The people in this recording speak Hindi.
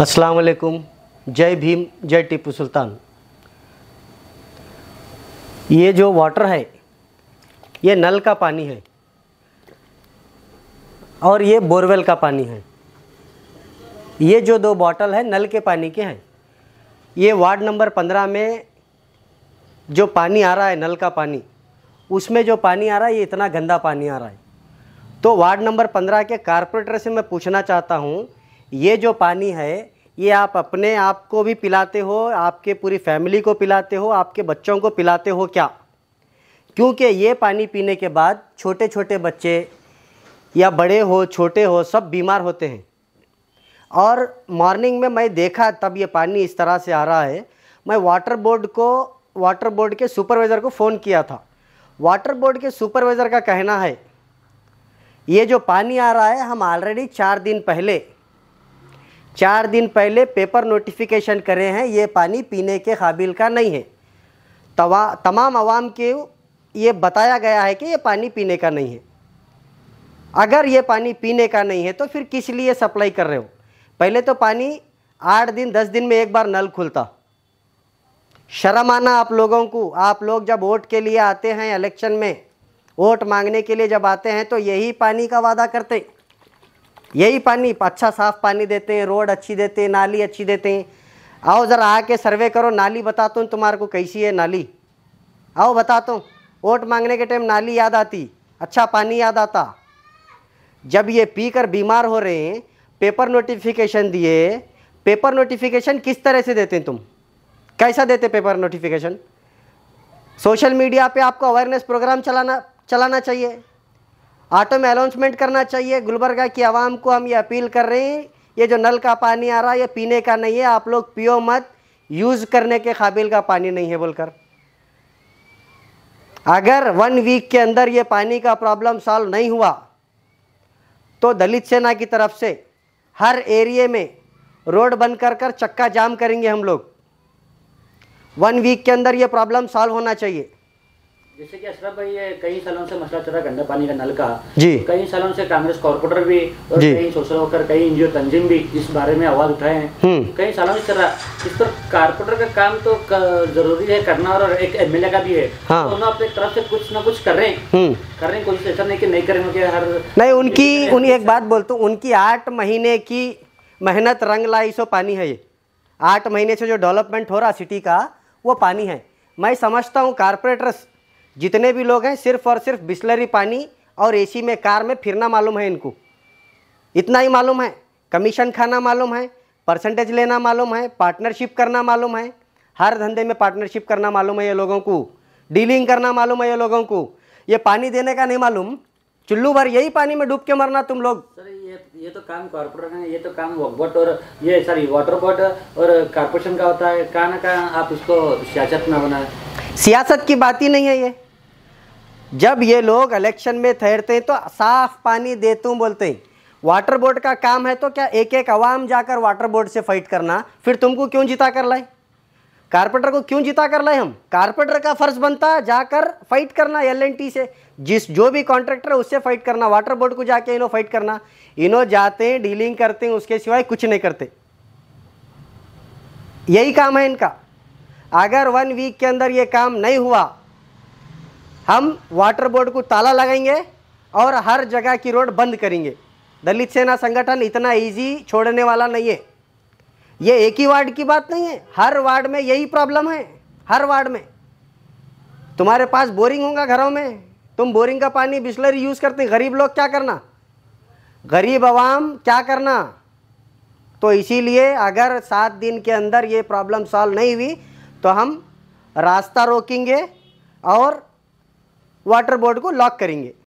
अस्सलाम वालेकुम जय भीम जय टीपू सुल्तान ये जो वाटर है ये नल का पानी है और ये बोरवेल का पानी है ये जो दो बॉटल है नल के पानी के हैं ये वार्ड नंबर पंद्रह में जो पानी आ रहा है नल का पानी उसमें जो पानी आ रहा है ये इतना गंदा पानी आ रहा है तो वार्ड नंबर पंद्रह के कारपोरेटर से मैं पूछना चाहता हूँ ये जो पानी है ये आप अपने आप को भी पिलाते हो आपके पूरी फैमिली को पिलाते हो आपके बच्चों को पिलाते हो क्या क्योंकि ये पानी पीने के बाद छोटे छोटे बच्चे या बड़े हो छोटे हो सब बीमार होते हैं और मॉर्निंग में मैं देखा तब ये पानी इस तरह से आ रहा है मैं वाटर बोर्ड को वाटर बोर्ड के सुपरवाइज़र को फ़ोन किया था वाटर बोर्ड के सुपरवाइज़र का कहना है ये जो पानी आ रहा है हम ऑलरेडी चार दिन पहले चार दिन पहले पेपर नोटिफिकेशन करे हैं ये पानी पीने के काबिल का नहीं है तवा तमाम आवाम के ये बताया गया है कि ये पानी पीने का नहीं है अगर ये पानी पीने का नहीं है तो फिर किस लिए सप्लाई कर रहे हो पहले तो पानी आठ दिन दस दिन में एक बार नल खुलता शर्म आना आप लोगों को आप लोग जब वोट के लिए आते हैं इलेक्शन में वोट मांगने के लिए जब आते हैं तो यही पानी का वादा करते यही पानी अच्छा साफ़ पानी देते हैं रोड अच्छी देते हैं नाली अच्छी देते हैं आओ ज़रा आके सर्वे करो नाली बताता तो हूँ तुम्हारे को कैसी है नाली आओ बताता तो, हूँ वोट मांगने के टाइम नाली याद आती अच्छा पानी याद आता जब ये पी कर बीमार हो रहे हैं पेपर नोटिफिकेशन दिए पेपर नोटिफिकेशन किस तरह से देते हैं तुम कैसा देते पेपर नोटिफिकेशन सोशल मीडिया पे आपको अवेयरनेस प्रोग्राम चलाना चलाना चाहिए ऑटो में अनाउंसमेंट करना चाहिए गुलबर्गा की आवाम को हम ये अपील कर रहे हैं ये जो नल का पानी आ रहा है ये पीने का नहीं है आप लोग पियो मत यूज़ करने के काबिल का पानी नहीं है बोलकर अगर वन वीक के अंदर ये पानी का प्रॉब्लम सॉल्व नहीं हुआ तो दलित सेना की तरफ से हर एरिए में रोड बंद कर कर चक्का जाम करेंगे हम लोग वन वीक के अंदर ये प्रॉब्लम सॉल्व होना चाहिए जैसे कि अशरफ भाई ये कई सालों से मसला चल रहा गंदा पानी का नल का जी कई सालों से कांग्रेस कॉर्पोरेटर भी और कई सोशल वर्कर कई एनजीओ तंजीम भी इस बारे में आवाज उठाए हैं हम्म। कई सालों से चल रहा इस पर कॉर्पोरेटर का काम तो जरूरी है करना और एक एमएलए का भी है हाँ। तो अपने तरफ से कुछ ना कुछ कर रहे हैं कर रहे हैं कोशिश ऐसा नहीं की नहीं करेंगे हर नहीं उनकी उन एक बात बोलते उनकी आठ महीने की मेहनत रंग लाई सो पानी है ये आठ महीने से जो डेवलपमेंट हो रहा सिटी का वो पानी है मैं समझता हूँ कारपोरेटर्स जितने भी लोग हैं सिर्फ और सिर्फ बिस्लरी पानी और एसी में कार में फिरना मालूम है इनको इतना ही मालूम है कमीशन खाना मालूम है परसेंटेज लेना मालूम है पार्टनरशिप करना मालूम है हर धंधे में पार्टनरशिप करना मालूम है ये लोगों को डीलिंग करना मालूम है ये लोगों को ये पानी देने का नहीं मालूम चुल्लू भर यही पानी में डूब के मरना तुम लोग सर ये ये तो काम कॉर्पोरेट है ये तो काम वॉकबोट और ये सॉरी वाटर बोट और कॉर्पोरेशन का होता है कहाँ ना कहाँ आप उसको सियासत ना बनाए सियासत की बात ही नहीं है ये जब ये लोग इलेक्शन में ठहरते हैं तो साफ पानी दे तू बोलते हैं वाटर बोर्ड का काम है तो क्या एक एक आवाम जाकर वाटर बोर्ड से फाइट करना फिर तुमको क्यों जिता कर लाए कारपेंटर को क्यों जिता कर लाए हम कारपेंटर का फर्ज बनता है जाकर फाइट करना एल से जिस जो भी कॉन्ट्रैक्टर है उससे फाइट करना वाटर बोर्ड को जाके इन्हों फाइट करना इन्हों जाते हैं डीलिंग करते हैं उसके सिवाय कुछ नहीं करते यही काम है इनका अगर वन वीक के अंदर ये काम नहीं हुआ हम वाटर बोर्ड को ताला लगाएंगे और हर जगह की रोड बंद करेंगे दलित सेना संगठन इतना इजी छोड़ने वाला नहीं है ये एक ही वार्ड की बात नहीं है हर वार्ड में यही प्रॉब्लम है हर वार्ड में तुम्हारे पास बोरिंग होगा घरों में तुम बोरिंग का पानी बिस्लरी यूज़ करते गरीब लोग क्या करना गरीब आवाम क्या करना तो इसीलिए अगर सात दिन के अंदर ये प्रॉब्लम सॉल्व नहीं हुई तो हम रास्ता रोकेंगे और वाटर बोर्ड को लॉक करेंगे